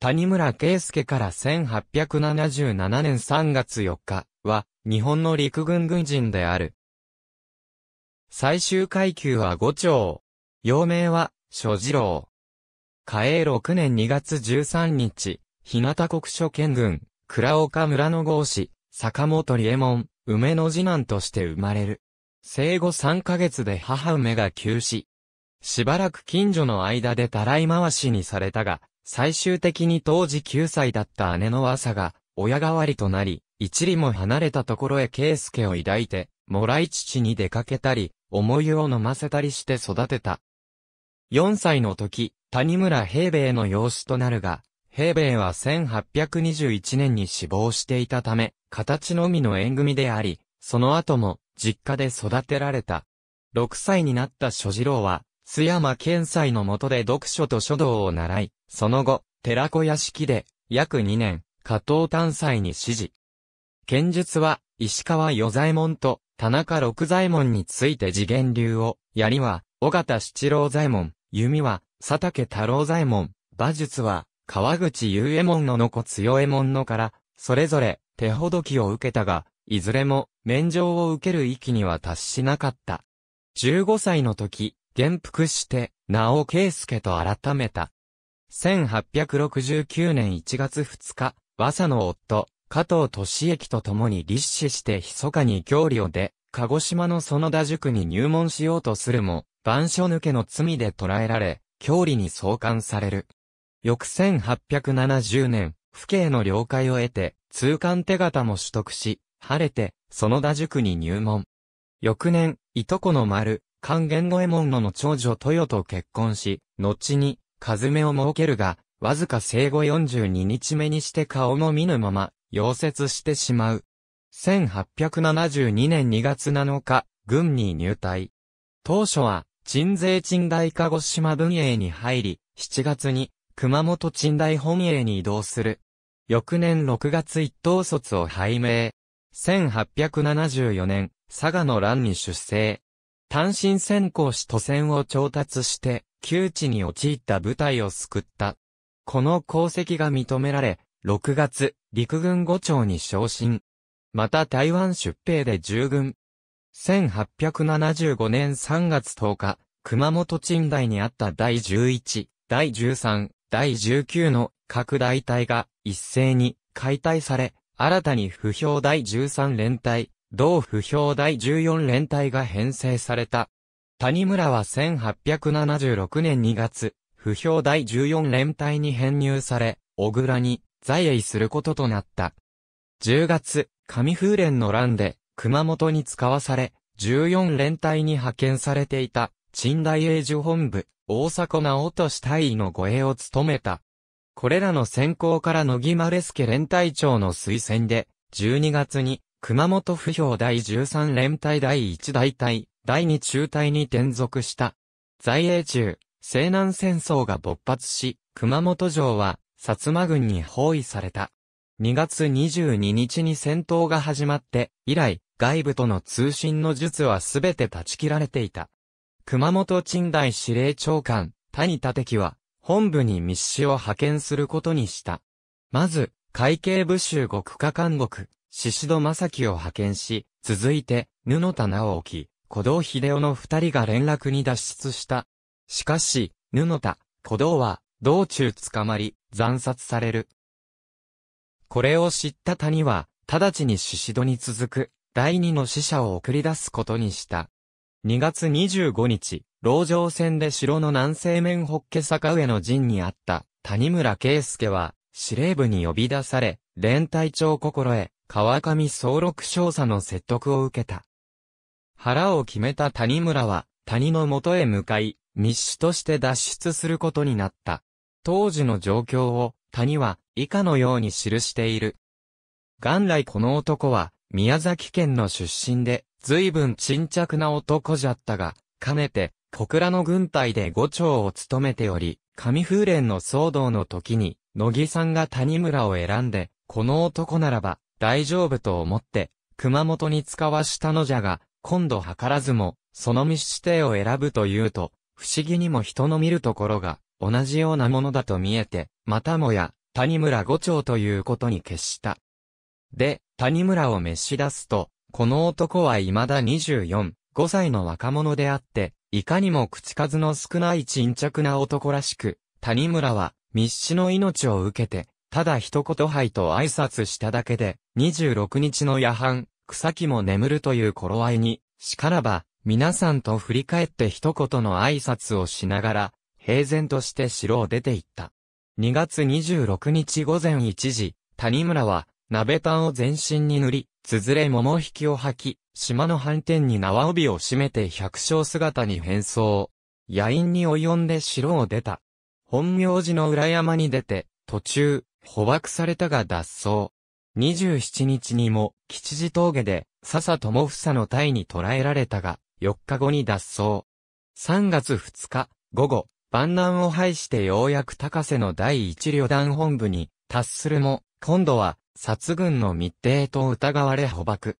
谷村圭介から1877年3月4日は、日本の陸軍軍人である。最終階級は五長。幼名は、諸次郎。嘉永6年2月13日、日向国書県軍、倉岡村の郷士、坂本里右衛門、梅の次男として生まれる。生後3ヶ月で母梅が急死。しばらく近所の間でたらい回しにされたが、最終的に当時9歳だった姉の朝が、親代わりとなり、一里も離れたところへ圭介を抱いて、もらい父に出かけたり、思いを飲ませたりして育てた。4歳の時、谷村平米の養子となるが、平米は1821年に死亡していたため、形のみの縁組であり、その後も、実家で育てられた。6歳になった諸次郎は、津山県斎の下で読書と書道を習い、その後、寺子屋敷で、約2年、加藤丹斎に指示。剣術は、石川与左衛門と、田中六左衛門について次元流を、槍は、尾形七郎左衛門、弓は、佐竹太郎左衛門、馬術は、川口雄右衛門のの子強右衛門のから、それぞれ、手ほどきを受けたが、いずれも、免状を受ける域には達しなかった。15歳の時、元服して、名を圭介と改めた。1869年1月2日、和佐の夫、加藤俊之と共に立志して密かに郷里を出、鹿児島の園田塾に入門しようとするも、番所抜けの罪で捕らえられ、郷里に送還される。翌1870年、府警の了解を得て、通関手形も取得し、晴れて、園田塾に入門。翌年、いとこの丸、関元五右衛門の長女豊と結婚し、後に、和目を設けるが、わずか生後42日目にして顔も見ぬまま、溶接してしまう。1872年2月7日、軍に入隊。当初は、鎮税鎮大鹿児島分営に入り、7月に、熊本鎮大本営に移動する。翌年6月一等卒を拝命。1874年、佐賀の乱に出征。単身先行し都船を調達して、窮地に陥った部隊を救った。この功績が認められ、6月、陸軍五長に昇進。また台湾出兵で従軍。1875年3月10日、熊本鎮台にあった第11、第13、第19の各大隊が一斉に解体され、新たに不評第13連隊、同不評第14連隊が編成された。谷村は1876年2月、不評第14連隊に編入され、小倉に在位することとなった。10月、上風連の乱で、熊本に使わされ、14連隊に派遣されていた、陳大英樹本部、大迫直俊大尉の護衛を務めた。これらの先行から野木丸助連隊長の推薦で、12月に、熊本不評第13連隊第1大隊、第2中隊に転属した。在英中、西南戦争が勃発し、熊本城は、薩摩軍に包囲された。2月22日に戦闘が始まって、以来、外部との通信の術はすべて断ち切られていた。熊本鎮代司令長官、谷立樹は、本部に密使を派遣することにした。まず、会計部衆国家監獄、宍戸正樹を派遣し、続いて、布田直樹、小動秀夫の二人が連絡に脱出した。しかし、布田、小道は、道中捕まり、惨殺される。これを知った谷は、直ちに宍戸に続く、第二の死者を送り出すことにした。2月25日、籠城戦で城の南西面ホッケ坂上の陣にあった、谷村圭介は、司令部に呼び出され、連隊長心得、川上総六少佐の説得を受けた。腹を決めた谷村は、谷の元へ向かい、密使として脱出することになった。当時の状況を、谷は、以下のように記している。元来この男は、宮崎県の出身で、随分沈着な男じゃったが、かねて、小倉の軍隊で伍長を務めており、上風連の騒動の時に、乃木さんが谷村を選んで、この男ならば、大丈夫と思って、熊本に使わしたのじゃが、今度計らずも、その密指定を選ぶというと、不思議にも人の見るところが、同じようなものだと見えて、またもや、谷村五丁ということに決した。で、谷村を召し出すと、この男は未だ24、5歳の若者であって、いかにも口数の少ない沈着な男らしく、谷村は、密使の命を受けて、ただ一言灰と挨拶しただけで、26日の夜半、草木も眠るという頃合いに、しからば、皆さんと振り返って一言の挨拶をしながら、平然として城を出て行った。2月26日午前1時、谷村は、鍋炭を全身に塗り、つづれ桃引きを吐き、島の反転に縄帯を締めて百姓姿に変装。野因に及んで城を出た。本名寺の裏山に出て、途中、捕獲されたが脱走。27日にも、吉次峠で、笹智房の隊に捕らえられたが、4日後に脱走。3月2日、午後、万難を排してようやく高瀬の第一旅団本部に達するも、今度は、殺軍の密偵と疑われ捕獲。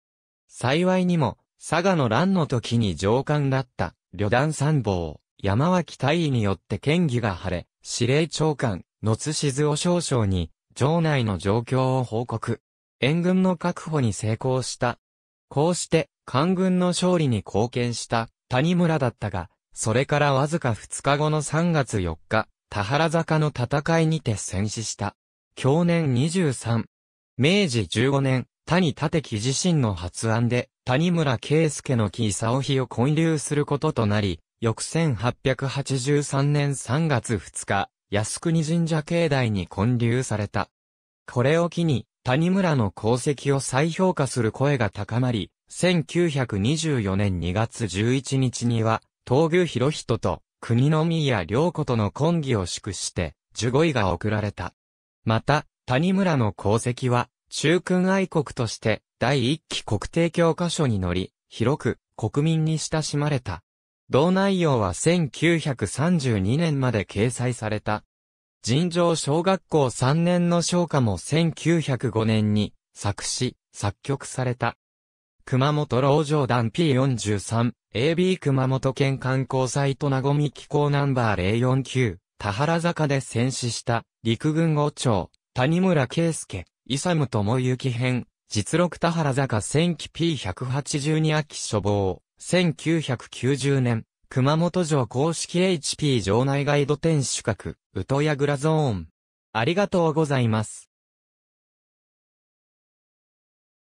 幸いにも、佐賀の乱の時に上官だった、旅団参謀、山脇大尉によって県議が晴れ、司令長官、野津静雄少将に、城内の状況を報告。援軍の確保に成功した。こうして、官軍の勝利に貢献した谷村だったが、それからわずか2日後の3月4日、田原坂の戦いにて戦死した。享年23。明治15年、谷立木自身の発案で、谷村圭介の木勲日を混流することとなり、翌1883年3月2日、靖国神社境内に建立された。これを機に、谷村の功績を再評価する声が高まり、1924年2月11日には、東宮博人と国の宮良子との婚儀を祝して、受語位が贈られた。また、谷村の功績は、中君愛国として、第一期国定教科書に載り、広く国民に親しまれた。同内容は1932年まで掲載された。尋常小学校3年の昇華も1905年に作詞、作曲された。熊本老城団 P43、AB 熊本県観光サイトなごみ機構ナンバー049、田原坂で戦死した陸軍王長、谷村圭介、勇智之編、実録田原坂戦記 P182 秋書房。1990年、熊本城公式 HP 城内ガイド店主格、ウトヤグラゾーン。ありがとうございます。